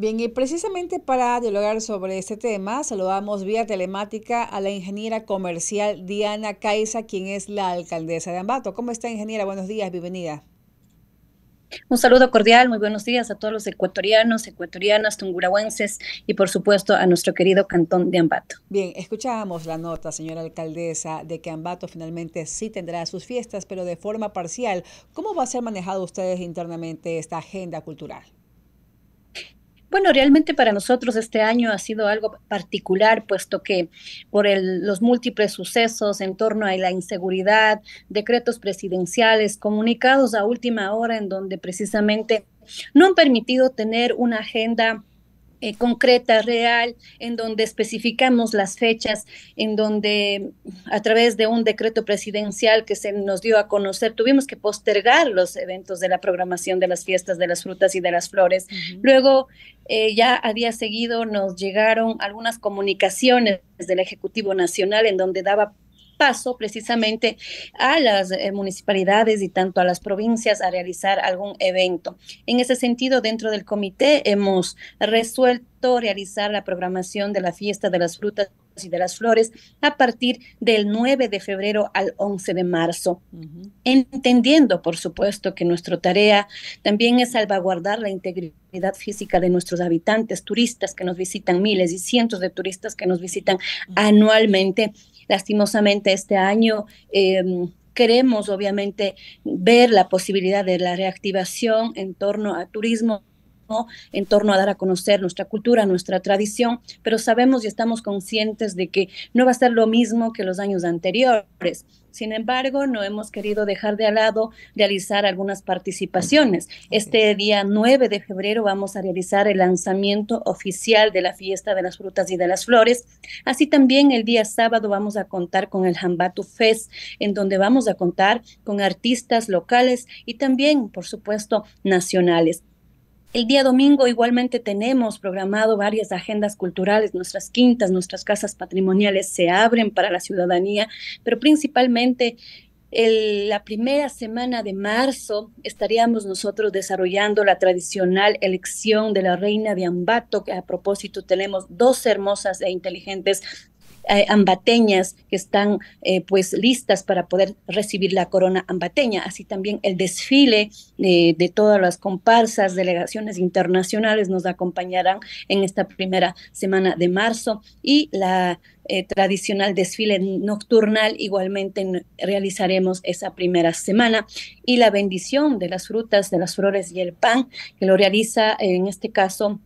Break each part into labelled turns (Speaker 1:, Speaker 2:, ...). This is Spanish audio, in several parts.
Speaker 1: Bien, y precisamente para dialogar sobre este tema, saludamos vía telemática a la ingeniera comercial Diana Caiza, quien es la alcaldesa de Ambato. ¿Cómo está, ingeniera? Buenos días,
Speaker 2: bienvenida. Un saludo cordial, muy buenos días a todos los ecuatorianos, ecuatorianas, tungurahuenses y por supuesto a nuestro querido cantón de Ambato. Bien, escuchamos
Speaker 1: la nota, señora alcaldesa, de que Ambato finalmente sí tendrá sus fiestas, pero de forma parcial. ¿Cómo va a ser manejado ustedes internamente esta agenda cultural?
Speaker 2: Bueno, realmente para nosotros este año ha sido algo particular, puesto que por los múltiples sucesos en torno a la inseguridad, decretos presidenciales, comunicados a última hora en donde precisamente no han permitido tener una agenda eh, concreta, real, en donde especificamos las fechas, en donde a través de un decreto presidencial que se nos dio a conocer, tuvimos que postergar los eventos de la programación de las fiestas de las frutas y de las flores. Luego, eh, ya a día seguido, nos llegaron algunas comunicaciones del Ejecutivo Nacional en donde daba paso precisamente a las eh, municipalidades y tanto a las provincias a realizar algún evento. En ese sentido, dentro del comité hemos resuelto realizar la programación de la fiesta de las frutas y de las flores a partir del 9 de febrero al 11 de marzo, entendiendo, por supuesto, que nuestra tarea también es salvaguardar la integridad física de nuestros habitantes, turistas que nos visitan, miles y cientos de turistas que nos visitan anualmente Lastimosamente este año... Em, queremos obviamente ver la posibilidad de la reactivación en torno a turismo en torno a dar a conocer nuestra cultura, nuestra tradición, pero sabemos y estamos conscientes de que no va a ser lo mismo que los años anteriores. Sin embargo, no hemos querido dejar de lado realizar algunas participaciones. Este día 9 de febrero vamos a realizar el lanzamiento oficial de la fiesta de las frutas y de las flores. Así también el día sábado vamos a contar con el Hambatu Fest, en donde vamos a contar con artistas locales y también, por supuesto, nacionales. El día domingo igualmente tenemos programado varias agendas culturales, nuestras quintas, nuestras casas patrimoniales se abren para la ciudadanía, pero principalmente la primera semana de marzo estaríamos nosotros desarrollando la tradicional elección de la reina de Ambato. que A propósito, tenemos dos hermosas e inteligentes eh, ambateñas que están eh, pues listas para poder recibir la corona ambateña, así también el desfile eh, de todas las comparsas, delegaciones internacionales nos acompañarán en esta primera semana de marzo y la tradicional desfile nocturnal, igualmente realizaremos esa primera semana. Y la bendición de las frutas, de las flores y el pan, que lo realiza en este caso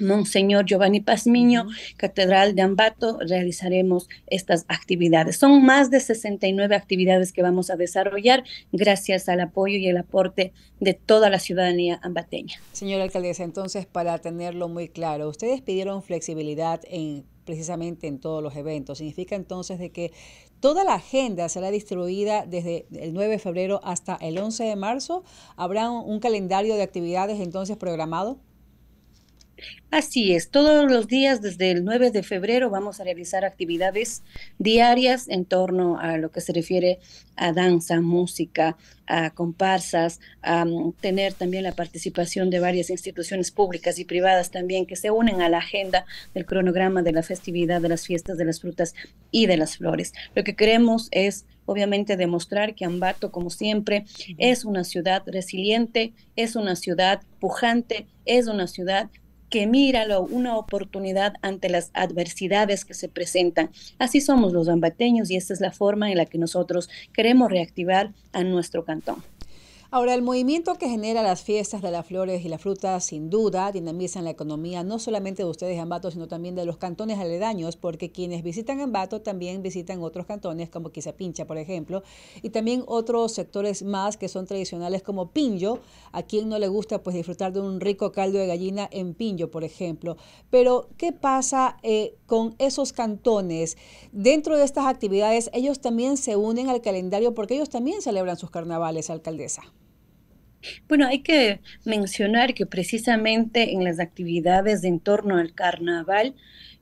Speaker 2: Monseñor Giovanni Pazmiño, Catedral de Ambato, realizaremos estas actividades. Son más de 69 actividades que vamos a desarrollar gracias al apoyo y el aporte de toda la ciudadanía ambateña.
Speaker 1: Señora alcaldesa, entonces para tenerlo muy claro, ustedes pidieron flexibilidad en precisamente en todos los eventos. Significa entonces de que toda la agenda será distribuida desde el 9 de febrero hasta el 11 de marzo. ¿Habrá un calendario de actividades entonces programado?
Speaker 2: Así es, todos los días desde el 9 de febrero vamos a realizar actividades diarias en torno a lo que se refiere a danza, música, a comparsas, a mm, tener también la participación de varias instituciones públicas y privadas también que se unen a la agenda del cronograma de la festividad de las fiestas de las frutas y de las flores. Lo que queremos es obviamente demostrar que Ambato, como siempre, es una ciudad resiliente, es una ciudad pujante, es una ciudad que mira una oportunidad ante las adversidades que se presentan. Así somos los bambateños y esta es la forma en la que nosotros queremos reactivar a nuestro cantón.
Speaker 1: Ahora, el movimiento que genera las fiestas de las flores y las frutas, sin duda, dinamiza en la economía no solamente de ustedes, Ambato, sino también de los cantones aledaños, porque quienes visitan Ambato también visitan otros cantones, como Quisapincha, por ejemplo, y también otros sectores más que son tradicionales, como piño A quien no le gusta pues disfrutar de un rico caldo de gallina en piño por ejemplo. Pero, ¿qué pasa eh, con esos cantones? Dentro de estas actividades, ellos también se unen al calendario porque ellos también celebran sus carnavales, alcaldesa.
Speaker 2: Bueno, hay que mencionar que precisamente en las actividades en torno al carnaval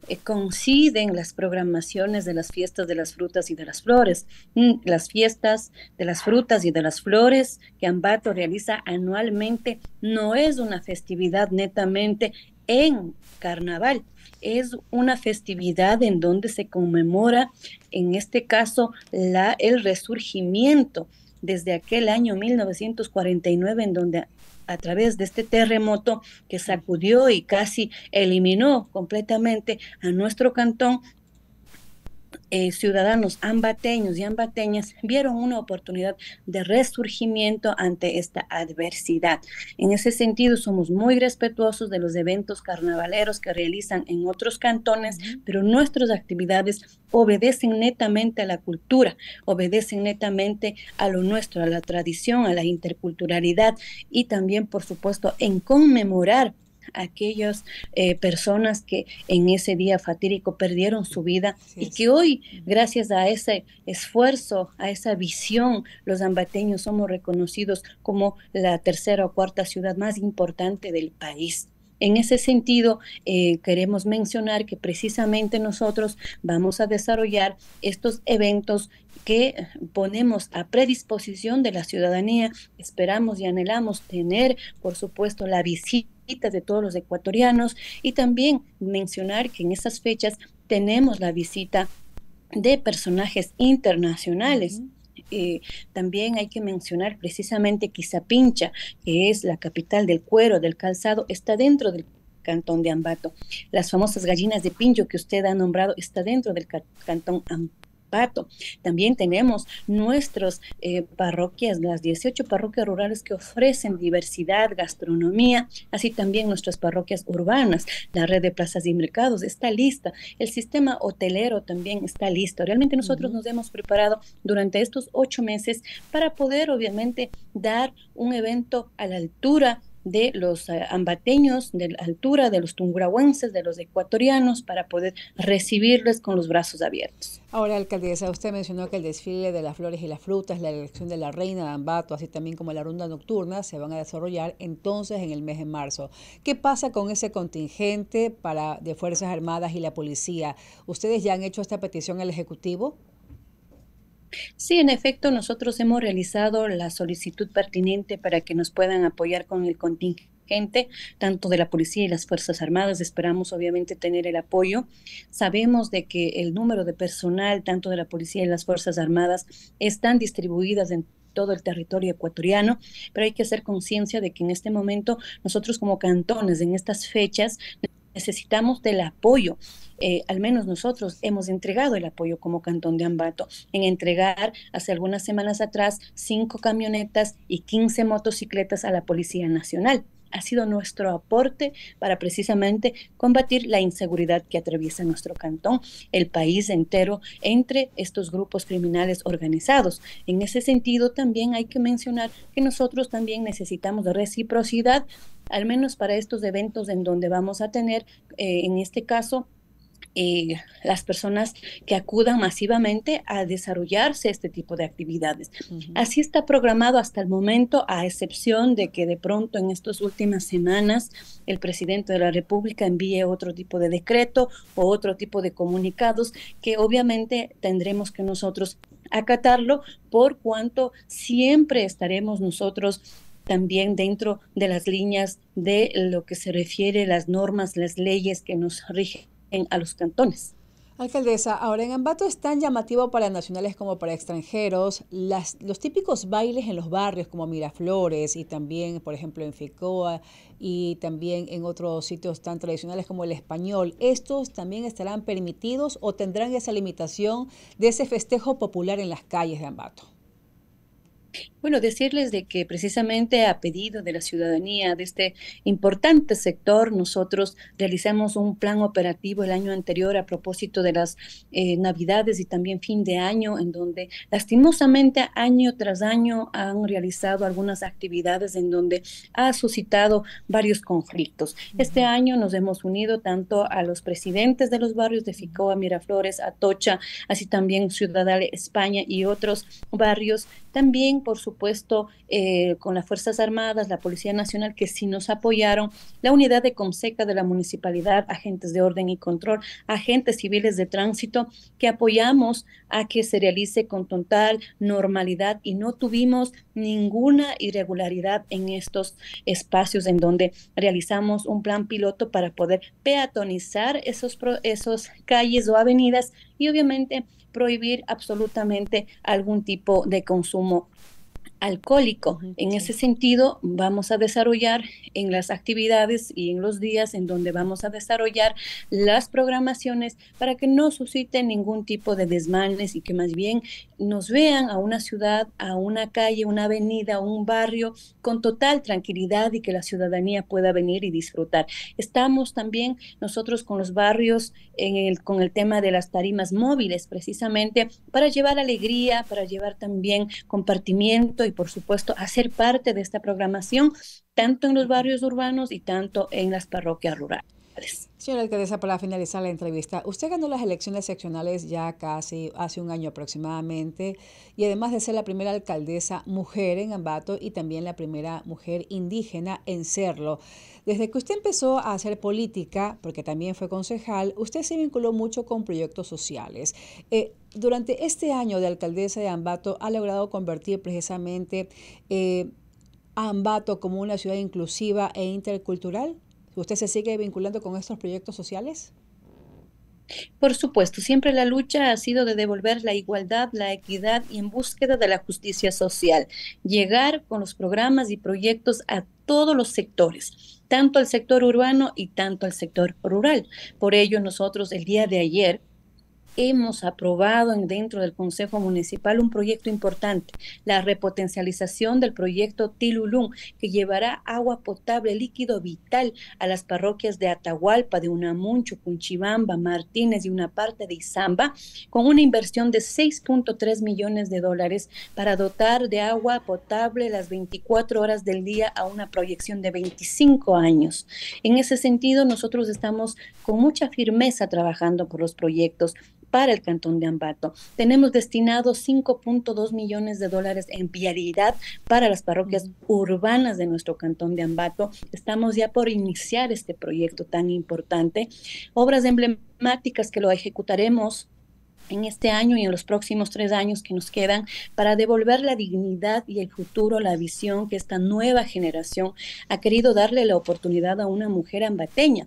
Speaker 2: eh, coinciden las programaciones de las fiestas de las frutas y de las flores. Mm, las fiestas de las frutas y de las flores que Ambato realiza anualmente no es una festividad netamente en carnaval. Es una festividad en donde se conmemora, en este caso, la, el resurgimiento desde aquel año 1949 en donde a través de este terremoto que sacudió y casi eliminó completamente a nuestro cantón, eh, ciudadanos ambateños y ambateñas vieron una oportunidad de resurgimiento ante esta adversidad. En ese sentido, somos muy respetuosos de los eventos carnavaleros que realizan en otros cantones, pero nuestras actividades obedecen netamente a la cultura, obedecen netamente a lo nuestro, a la tradición, a la interculturalidad y también, por supuesto, en conmemorar aquellas eh, personas que en ese día fatídico perdieron su vida y que hoy, gracias a ese esfuerzo, a esa visión, los ambateños somos reconocidos como la tercera o cuarta ciudad más importante del país. En ese sentido, eh, queremos mencionar que precisamente nosotros vamos a desarrollar estos eventos que ponemos a predisposición de la ciudadanía. Esperamos y anhelamos tener, por supuesto, la visita de todos los ecuatorianos y también mencionar que en esas fechas tenemos la visita de personajes internacionales. Eh, también hay que mencionar precisamente Zapincha, que es la capital del cuero, del calzado, está dentro del cantón de Ambato. Las famosas gallinas de pincho que usted ha nombrado está dentro del cantón Ambato también tenemos nuestras eh, parroquias, las 18 parroquias rurales que ofrecen diversidad, gastronomía, así también nuestras parroquias urbanas, la red de plazas y mercados está lista, el sistema hotelero también está listo. Realmente nosotros nos hemos preparado durante estos ocho meses para poder obviamente dar un evento a la altura de los eh, ambateños, de la altura, de los tungurahuenses, de los ecuatorianos, para poder recibirles con los brazos abiertos.
Speaker 1: Ahora, alcaldesa, usted mencionó que el desfile de las flores y las frutas, la elección de la reina de Ambato, así también como la ronda nocturna, se van a desarrollar entonces en el mes de marzo. ¿Qué pasa con ese contingente para, de Fuerzas Armadas y la policía? ¿Ustedes ya han hecho esta petición al Ejecutivo?
Speaker 2: Sí, en efecto, nosotros hemos realizado la solicitud pertinente para que nos puedan apoyar con el contingente tanto de la policía y las Fuerzas Armadas. Esperamos obviamente tener el apoyo. Sabemos de que el número de personal, tanto de la policía y las Fuerzas Armadas, están distribuidas en todo el territorio ecuatoriano, pero hay que hacer conciencia de que en este momento nosotros como cantones en estas fechas necesitamos del apoyo. Eh, al menos nosotros hemos entregado el apoyo como Cantón de Ambato en entregar hace algunas semanas atrás cinco camionetas y 15 motocicletas a la Policía Nacional ha sido nuestro aporte para precisamente combatir la inseguridad que atraviesa nuestro cantón, el país entero, entre estos grupos criminales organizados. En ese sentido, también hay que mencionar que nosotros también necesitamos reciprocidad, al menos para estos eventos en donde vamos a tener, eh, en este caso, eh, las personas que acudan masivamente a desarrollarse este tipo de actividades. Así está programado hasta el momento, a excepción de que de pronto en estas últimas semanas el presidente de la República envíe otro tipo de decreto o otro tipo de comunicados que obviamente tendremos que nosotros acatarlo por cuanto siempre estaremos nosotros también dentro de las líneas de lo que se refiere las normas, las leyes que nos rigen en, a los cantones. Alcaldesa, ahora en Ambato es tan
Speaker 1: llamativo para nacionales como para extranjeros las, los típicos bailes en los barrios como Miraflores y también, por ejemplo, en Ficoa y también en otros sitios tan tradicionales como el español. ¿Estos también estarán permitidos o tendrán esa limitación de ese festejo popular en las
Speaker 2: calles de Ambato? Bueno, decirles de que precisamente a pedido de la ciudadanía, de este importante sector, nosotros realizamos un plan operativo el año anterior a propósito de las eh, navidades y también fin de año, en donde lastimosamente año tras año han realizado algunas actividades en donde ha suscitado varios conflictos. Este año nos hemos unido tanto a los presidentes de los barrios de Ficoa, Miraflores, Atocha, así también Ciudadal España y otros barrios también, por supuesto, eh, con las Fuerzas Armadas, la Policía Nacional, que sí nos apoyaron, la unidad de conseca de la municipalidad, agentes de orden y control, agentes civiles de tránsito, que apoyamos a que se realice con total normalidad y no tuvimos ninguna irregularidad en estos espacios en donde realizamos un plan piloto para poder peatonizar esos, esos calles o avenidas y obviamente prohibir absolutamente algún tipo de consumo alcohólico. En ese sentido, vamos a desarrollar en las actividades y en los días en donde vamos a desarrollar las programaciones para que no susciten ningún tipo de desmanes y que más bien nos vean a una ciudad, a una calle, una avenida, un barrio con total tranquilidad y que la ciudadanía pueda venir y disfrutar. Estamos también nosotros con los barrios en el, con el tema de las tarimas móviles, precisamente para llevar alegría, para llevar también compartimiento y por supuesto hacer parte de esta programación tanto en los barrios urbanos y tanto en las parroquias rurales.
Speaker 1: Señora alcaldesa, para finalizar la entrevista, usted ganó las elecciones seccionales ya casi hace un año aproximadamente y además de ser la primera alcaldesa mujer en Ambato y también la primera mujer indígena en serlo. Desde que usted empezó a hacer política, porque también fue concejal, usted se vinculó mucho con proyectos sociales. Eh, durante este año de alcaldesa de Ambato ha logrado convertir precisamente eh, Ambato como una ciudad inclusiva e intercultural. ¿Usted se sigue vinculando
Speaker 2: con estos proyectos sociales? Por supuesto, siempre la lucha ha sido de devolver la igualdad, la equidad y en búsqueda de la justicia social, llegar con los programas y proyectos a todos los sectores, tanto al sector urbano y tanto al sector rural. Por ello, nosotros el día de ayer hemos aprobado dentro del Consejo Municipal un proyecto importante, la repotencialización del proyecto Tilulum, que llevará agua potable, líquido vital a las parroquias de Atahualpa, de Unamuncho, Cunchibamba, Martínez y una parte de Izamba, con una inversión de 6.3 millones de dólares para dotar de agua potable las 24 horas del día a una proyección de 25 años. En ese sentido, nosotros estamos con mucha firmeza trabajando por los proyectos para el Cantón de Ambato. Tenemos destinado 5.2 millones de dólares en vialidad para las parroquias urbanas de nuestro Cantón de Ambato. Estamos ya por iniciar este proyecto tan importante. Obras emblemáticas que lo ejecutaremos en este año y en los próximos tres años que nos quedan para devolver la dignidad y el futuro, la visión que esta nueva generación ha querido darle la oportunidad a una mujer ambateña.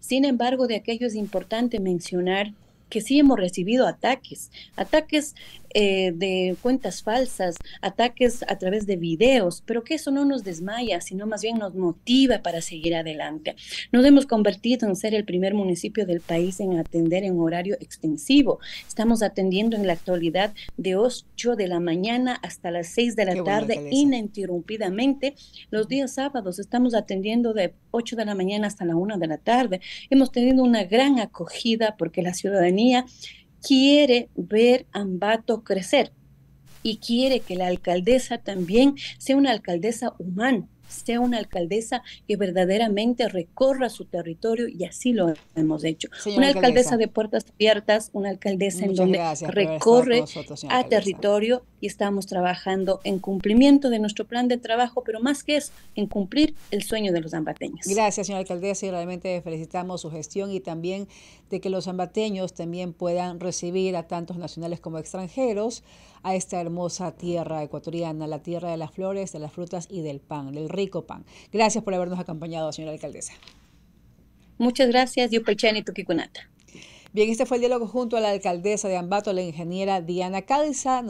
Speaker 2: Sin embargo, de aquello es importante mencionar que sí hemos recibido ataques, ataques eh, de cuentas falsas, ataques a través de videos, pero que eso no nos desmaya, sino más bien nos motiva para seguir adelante. Nos hemos convertido en ser el primer municipio del país en atender en horario extensivo. Estamos atendiendo en la actualidad de 8 de la mañana hasta las 6 de la tarde ininterrumpidamente. Los días sábados estamos atendiendo de 8 de la mañana hasta la 1 de la tarde. Hemos tenido una gran acogida porque la ciudadanía quiere ver Ambato crecer y quiere que la alcaldesa también sea una alcaldesa humana, sea una alcaldesa que verdaderamente recorra su territorio y así lo hemos hecho. una alcaldesa, de puertas abiertas, una alcaldesa en donde recorre a territorio estamos trabajando en cumplimiento de nuestro plan de trabajo, pero más que es en cumplir el sueño de los ambateños. Gracias,
Speaker 1: señora alcaldesa, y realmente felicitamos su gestión y también de que los ambateños también puedan recibir a tantos nacionales como extranjeros a esta hermosa tierra ecuatoriana, la tierra de las flores, de las frutas y del pan, del rico pan. Gracias por habernos acompañado, señora alcaldesa. Muchas gracias, y Tukikunata. Bien, este fue el diálogo junto a la alcaldesa de Ambato, la ingeniera Diana Calza.